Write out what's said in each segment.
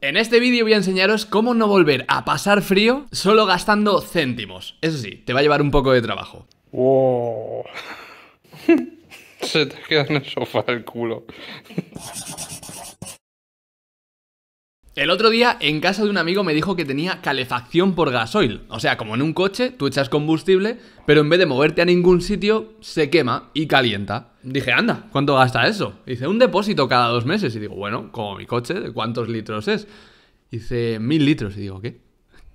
En este vídeo voy a enseñaros cómo no volver a pasar frío solo gastando céntimos. Eso sí, te va a llevar un poco de trabajo. Se te queda en el sofá el culo. El otro día en casa de un amigo me dijo que tenía calefacción por gasoil. O sea, como en un coche, tú echas combustible, pero en vez de moverte a ningún sitio, se quema y calienta. Dije, anda, ¿cuánto gasta eso? Dice, un depósito cada dos meses. Y digo, bueno, como mi coche, ¿de cuántos litros es? Dice, mil litros. Y digo, ¿qué?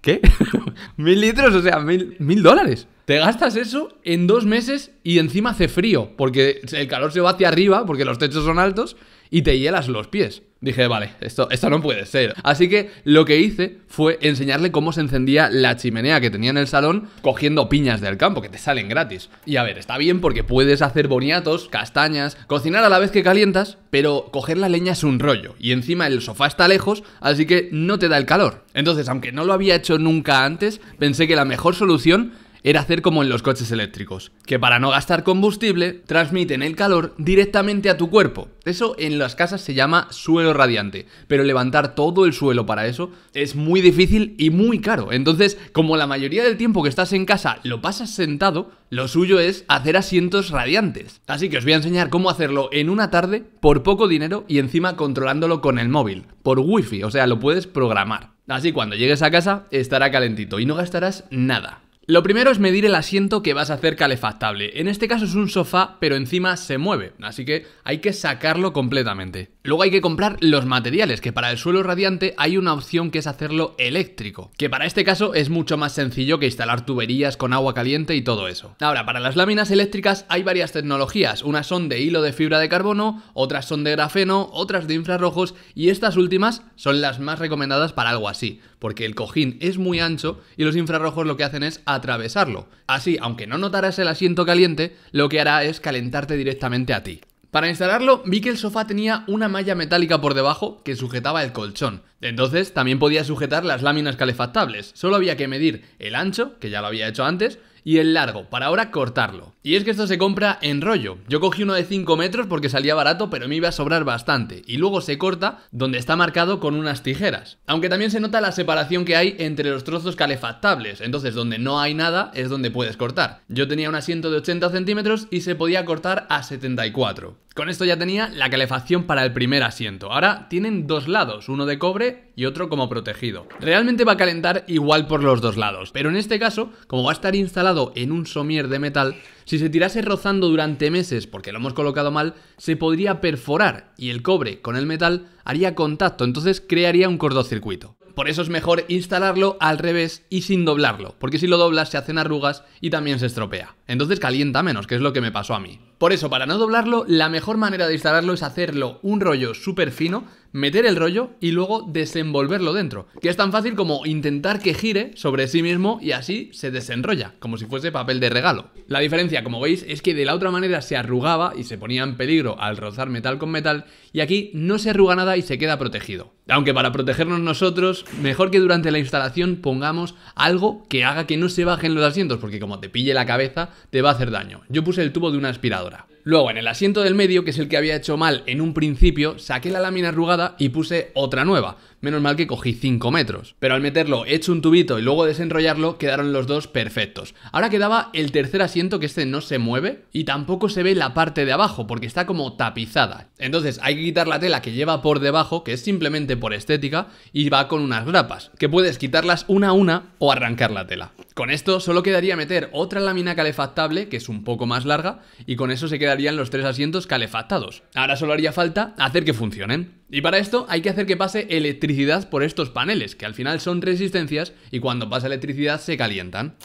¿Qué? ¿Mil litros? O sea, mil, mil dólares. Te gastas eso en dos meses y encima hace frío, porque el calor se va hacia arriba, porque los techos son altos, y te hielas los pies. Dije, vale, esto, esto no puede ser. Así que lo que hice fue enseñarle cómo se encendía la chimenea que tenía en el salón cogiendo piñas del campo, que te salen gratis. Y a ver, está bien porque puedes hacer boniatos, castañas, cocinar a la vez que calientas, pero coger la leña es un rollo. Y encima el sofá está lejos, así que no te da el calor. Entonces, aunque no lo había hecho nunca antes, pensé que la mejor solución era hacer como en los coches eléctricos, que para no gastar combustible transmiten el calor directamente a tu cuerpo. Eso en las casas se llama suelo radiante, pero levantar todo el suelo para eso es muy difícil y muy caro. Entonces, como la mayoría del tiempo que estás en casa lo pasas sentado, lo suyo es hacer asientos radiantes. Así que os voy a enseñar cómo hacerlo en una tarde por poco dinero y encima controlándolo con el móvil, por wifi, o sea, lo puedes programar. Así cuando llegues a casa estará calentito y no gastarás nada. Lo primero es medir el asiento que vas a hacer calefactable. En este caso es un sofá, pero encima se mueve, así que hay que sacarlo completamente. Luego hay que comprar los materiales, que para el suelo radiante hay una opción que es hacerlo eléctrico, que para este caso es mucho más sencillo que instalar tuberías con agua caliente y todo eso. Ahora, para las láminas eléctricas hay varias tecnologías, unas son de hilo de fibra de carbono, otras son de grafeno, otras de infrarrojos y estas últimas son las más recomendadas para algo así porque el cojín es muy ancho y los infrarrojos lo que hacen es atravesarlo. Así, aunque no notarás el asiento caliente, lo que hará es calentarte directamente a ti. Para instalarlo, vi que el sofá tenía una malla metálica por debajo que sujetaba el colchón. Entonces, también podía sujetar las láminas calefactables. Solo había que medir el ancho, que ya lo había hecho antes, y el largo, para ahora cortarlo. Y es que esto se compra en rollo. Yo cogí uno de 5 metros porque salía barato, pero me iba a sobrar bastante. Y luego se corta donde está marcado con unas tijeras. Aunque también se nota la separación que hay entre los trozos calefactables. Entonces, donde no hay nada es donde puedes cortar. Yo tenía un asiento de 80 centímetros y se podía cortar a 74. Con esto ya tenía la calefacción para el primer asiento. Ahora tienen dos lados, uno de cobre y otro como protegido. Realmente va a calentar igual por los dos lados, pero en este caso, como va a estar instalado en un somier de metal, si se tirase rozando durante meses porque lo hemos colocado mal, se podría perforar y el cobre con el metal haría contacto, entonces crearía un cortocircuito. Por eso es mejor instalarlo al revés y sin doblarlo, porque si lo doblas se hacen arrugas y también se estropea. Entonces calienta menos, que es lo que me pasó a mí. Por eso, para no doblarlo, la mejor manera de instalarlo es hacerlo un rollo súper fino, meter el rollo y luego desenvolverlo dentro, que es tan fácil como intentar que gire sobre sí mismo y así se desenrolla, como si fuese papel de regalo. La diferencia, como veis, es que de la otra manera se arrugaba y se ponía en peligro al rozar metal con metal y aquí no se arruga nada y se queda protegido. Aunque para protegernos nosotros, mejor que durante la instalación pongamos algo que haga que no se bajen los asientos, porque como te pille la cabeza, te va a hacer daño. Yo puse el tubo de una aspiradora Luego, en el asiento del medio, que es el que había hecho mal en un principio, saqué la lámina arrugada y puse otra nueva. Menos mal que cogí 5 metros. Pero al meterlo hecho un tubito y luego desenrollarlo, quedaron los dos perfectos. Ahora quedaba el tercer asiento, que este no se mueve, y tampoco se ve la parte de abajo, porque está como tapizada. Entonces hay que quitar la tela que lleva por debajo, que es simplemente por estética, y va con unas grapas, que puedes quitarlas una a una o arrancar la tela. Con esto solo quedaría meter otra lámina calefactable, que es un poco más larga, y con eso se quedarían los tres asientos calefactados. Ahora solo haría falta hacer que funcionen. Y para esto hay que hacer que pase electricidad por estos paneles, que al final son resistencias y cuando pasa electricidad se calientan.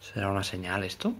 ¿Será una señal esto?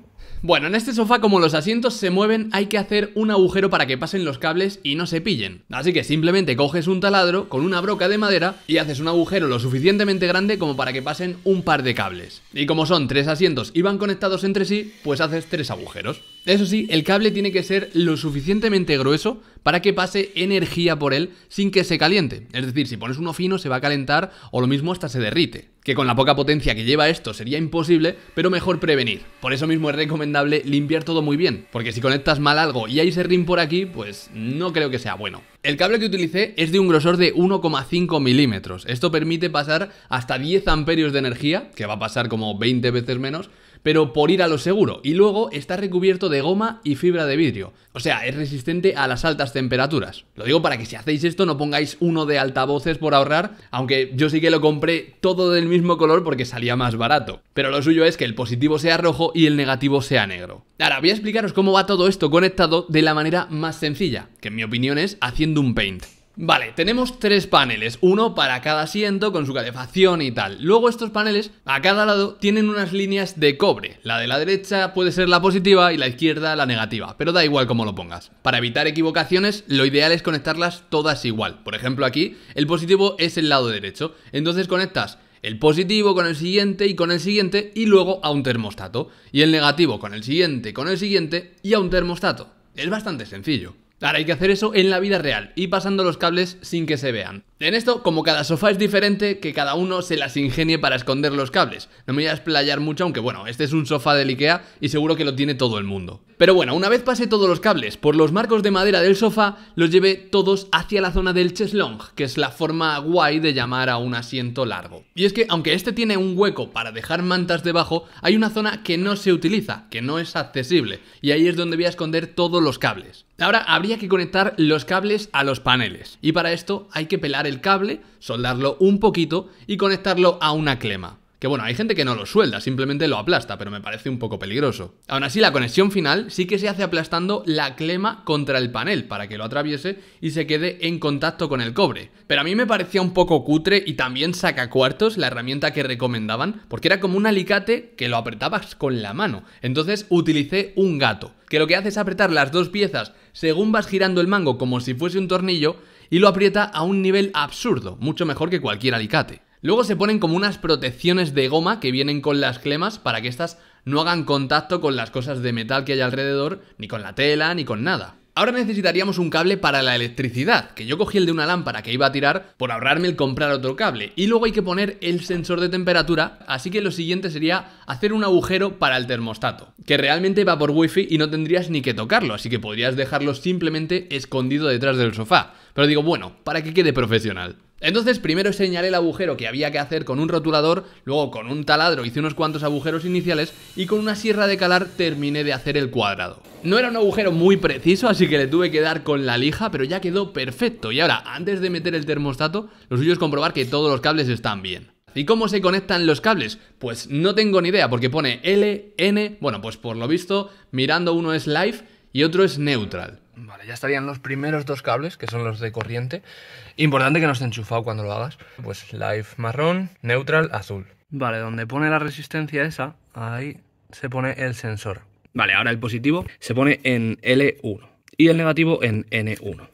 Bueno, en este sofá como los asientos se mueven hay que hacer un agujero para que pasen los cables y no se pillen. Así que simplemente coges un taladro con una broca de madera y haces un agujero lo suficientemente grande como para que pasen un par de cables. Y como son tres asientos y van conectados entre sí, pues haces tres agujeros. Eso sí, el cable tiene que ser lo suficientemente grueso para que pase energía por él sin que se caliente. Es decir, si pones uno fino se va a calentar o lo mismo hasta se derrite. Que con la poca potencia que lleva esto sería imposible, pero mejor prevenir. Por eso mismo es recomendable limpiar todo muy bien, porque si conectas mal algo y hay serrín por aquí, pues no creo que sea bueno. El cable que utilicé es de un grosor de 1,5 milímetros. Esto permite pasar hasta 10 amperios de energía, que va a pasar como 20 veces menos, pero por ir a lo seguro. Y luego está recubierto de goma y fibra de vidrio. O sea, es resistente a las altas temperaturas. Lo digo para que si hacéis esto no pongáis uno de altavoces por ahorrar, aunque yo sí que lo compré todo del mismo color porque salía más barato. Pero lo suyo es que el positivo sea rojo y el negativo sea negro. Ahora voy a explicaros cómo va todo esto conectado de la manera más sencilla, que en mi opinión es haciendo un paint. Vale, tenemos tres paneles, uno para cada asiento con su calefacción y tal. Luego estos paneles, a cada lado, tienen unas líneas de cobre. La de la derecha puede ser la positiva y la izquierda la negativa, pero da igual como lo pongas. Para evitar equivocaciones, lo ideal es conectarlas todas igual. Por ejemplo aquí, el positivo es el lado derecho, entonces conectas el positivo con el siguiente y con el siguiente y luego a un termostato. Y el negativo con el siguiente, con el siguiente y a un termostato. Es bastante sencillo. Ahora hay que hacer eso en la vida real y pasando los cables sin que se vean. En esto, como cada sofá es diferente, que cada uno se las ingenie para esconder los cables. No me voy a explayar mucho, aunque bueno, este es un sofá del Ikea y seguro que lo tiene todo el mundo. Pero bueno, una vez pasé todos los cables por los marcos de madera del sofá, los llevé todos hacia la zona del cheslong, que es la forma guay de llamar a un asiento largo. Y es que, aunque este tiene un hueco para dejar mantas debajo, hay una zona que no se utiliza, que no es accesible, y ahí es donde voy a esconder todos los cables. Ahora habría que conectar los cables a los paneles y para esto hay que pelar el cable, soldarlo un poquito y conectarlo a una clema. Que bueno, hay gente que no lo suelda, simplemente lo aplasta, pero me parece un poco peligroso. Aún así, la conexión final sí que se hace aplastando la clema contra el panel para que lo atraviese y se quede en contacto con el cobre. Pero a mí me parecía un poco cutre y también saca cuartos, la herramienta que recomendaban, porque era como un alicate que lo apretabas con la mano. Entonces utilicé un gato, que lo que hace es apretar las dos piezas según vas girando el mango como si fuese un tornillo y lo aprieta a un nivel absurdo, mucho mejor que cualquier alicate. Luego se ponen como unas protecciones de goma que vienen con las clemas para que estas no hagan contacto con las cosas de metal que hay alrededor, ni con la tela, ni con nada. Ahora necesitaríamos un cable para la electricidad, que yo cogí el de una lámpara que iba a tirar por ahorrarme el comprar otro cable. Y luego hay que poner el sensor de temperatura, así que lo siguiente sería hacer un agujero para el termostato, que realmente va por wifi y no tendrías ni que tocarlo, así que podrías dejarlo simplemente escondido detrás del sofá. Pero digo, bueno, para que quede profesional. Entonces primero señalé el agujero que había que hacer con un rotulador, luego con un taladro hice unos cuantos agujeros iniciales y con una sierra de calar terminé de hacer el cuadrado. No era un agujero muy preciso, así que le tuve que dar con la lija, pero ya quedó perfecto. Y ahora, antes de meter el termostato, lo suyo es comprobar que todos los cables están bien. ¿Y cómo se conectan los cables? Pues no tengo ni idea, porque pone L, N, bueno, pues por lo visto, mirando uno es live y otro es neutral. Vale, ya estarían los primeros dos cables, que son los de corriente. Importante que no esté enchufado cuando lo hagas. Pues live marrón, neutral, azul. Vale, donde pone la resistencia esa, ahí se pone el sensor. Vale, ahora el positivo se pone en L1 y el negativo en N1.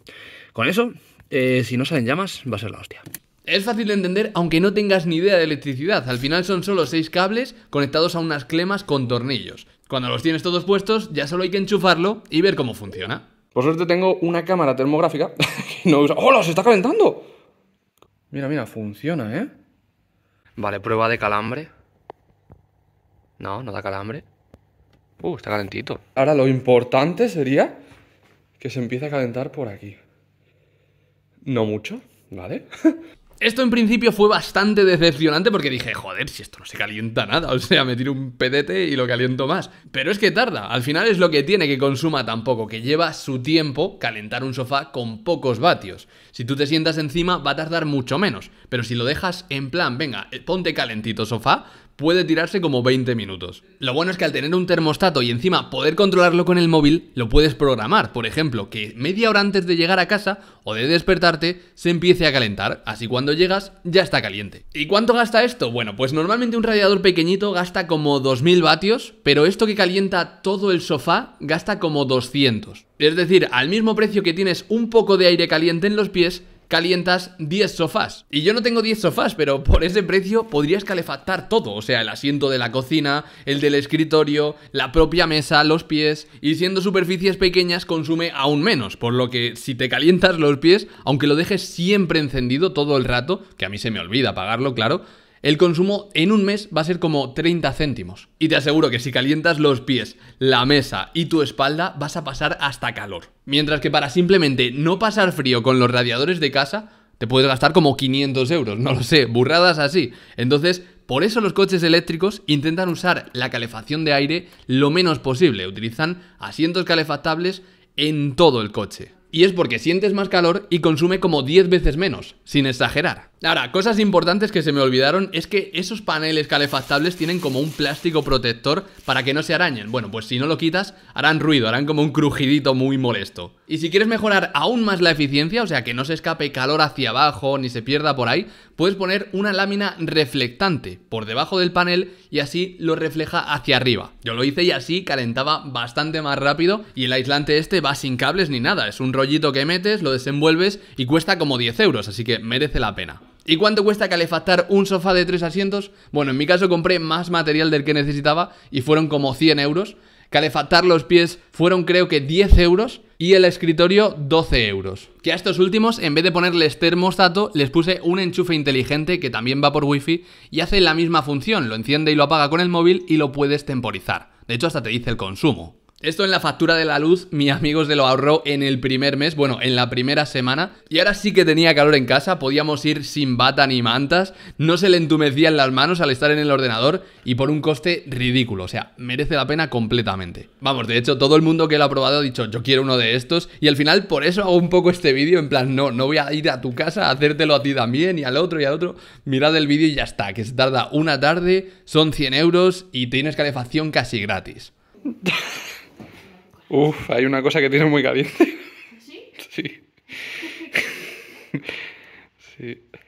Con eso, eh, si no salen llamas, va a ser la hostia. Es fácil de entender aunque no tengas ni idea de electricidad. Al final son solo seis cables conectados a unas clemas con tornillos. Cuando los tienes todos puestos, ya solo hay que enchufarlo y ver cómo funciona. Por suerte tengo una cámara termográfica que no usa... ¡Hola! ¡Se está calentando! Mira, mira, funciona, ¿eh? Vale, prueba de calambre. No, no da calambre. Uh, está calentito. Ahora lo importante sería que se empiece a calentar por aquí. No mucho, ¿vale? Esto en principio fue bastante decepcionante porque dije, joder, si esto no se calienta nada, o sea, me tiro un pedete y lo caliento más. Pero es que tarda, al final es lo que tiene que consuma tampoco, que lleva su tiempo calentar un sofá con pocos vatios. Si tú te sientas encima va a tardar mucho menos, pero si lo dejas en plan, venga, eh, ponte calentito sofá, puede tirarse como 20 minutos. Lo bueno es que al tener un termostato y encima poder controlarlo con el móvil, lo puedes programar, por ejemplo, que media hora antes de llegar a casa o de despertarte se empiece a calentar, así cuando llegas ya está caliente. ¿Y cuánto gasta esto? Bueno, pues normalmente un radiador pequeñito gasta como 2000 vatios, pero esto que calienta todo el sofá gasta como 200. Es decir, al mismo precio que tienes un poco de aire caliente en los pies, calientas 10 sofás. Y yo no tengo 10 sofás, pero por ese precio podrías calefactar todo. O sea, el asiento de la cocina, el del escritorio, la propia mesa, los pies. Y siendo superficies pequeñas consume aún menos. Por lo que si te calientas los pies, aunque lo dejes siempre encendido todo el rato, que a mí se me olvida apagarlo, claro el consumo en un mes va a ser como 30 céntimos. Y te aseguro que si calientas los pies, la mesa y tu espalda vas a pasar hasta calor. Mientras que para simplemente no pasar frío con los radiadores de casa, te puedes gastar como 500 euros, no lo sé, burradas así. Entonces, por eso los coches eléctricos intentan usar la calefacción de aire lo menos posible. Utilizan asientos calefactables en todo el coche. Y es porque sientes más calor y consume como 10 veces menos, sin exagerar. Ahora, cosas importantes que se me olvidaron es que esos paneles calefactables tienen como un plástico protector para que no se arañen. Bueno, pues si no lo quitas, harán ruido, harán como un crujidito muy molesto. Y si quieres mejorar aún más la eficiencia, o sea, que no se escape calor hacia abajo ni se pierda por ahí, puedes poner una lámina reflectante por debajo del panel y así lo refleja hacia arriba. Yo lo hice y así calentaba bastante más rápido y el aislante este va sin cables ni nada, es un rollito que metes, lo desenvuelves y cuesta como 10 euros, así que merece la pena. ¿Y cuánto cuesta calefactar un sofá de tres asientos? Bueno, en mi caso compré más material del que necesitaba y fueron como 100 euros. Calefactar los pies fueron creo que 10 euros y el escritorio 12 euros. Que a estos últimos, en vez de ponerles termostato, les puse un enchufe inteligente que también va por wifi y hace la misma función, lo enciende y lo apaga con el móvil y lo puedes temporizar. De hecho, hasta te dice el consumo. Esto en la factura de la luz, mi amigo se lo ahorró en el primer mes, bueno, en la primera semana. Y ahora sí que tenía calor en casa, podíamos ir sin bata ni mantas, no se le entumecían las manos al estar en el ordenador y por un coste ridículo, o sea, merece la pena completamente. Vamos, de hecho, todo el mundo que lo ha probado ha dicho, yo quiero uno de estos y al final por eso hago un poco este vídeo, en plan, no, no voy a ir a tu casa a hacértelo a ti también y al otro y al otro. Mirad el vídeo y ya está, que se tarda una tarde, son 100 euros y tienes calefacción casi gratis. Uf, hay una cosa que tiene muy caliente. ¿Sí? Sí. sí.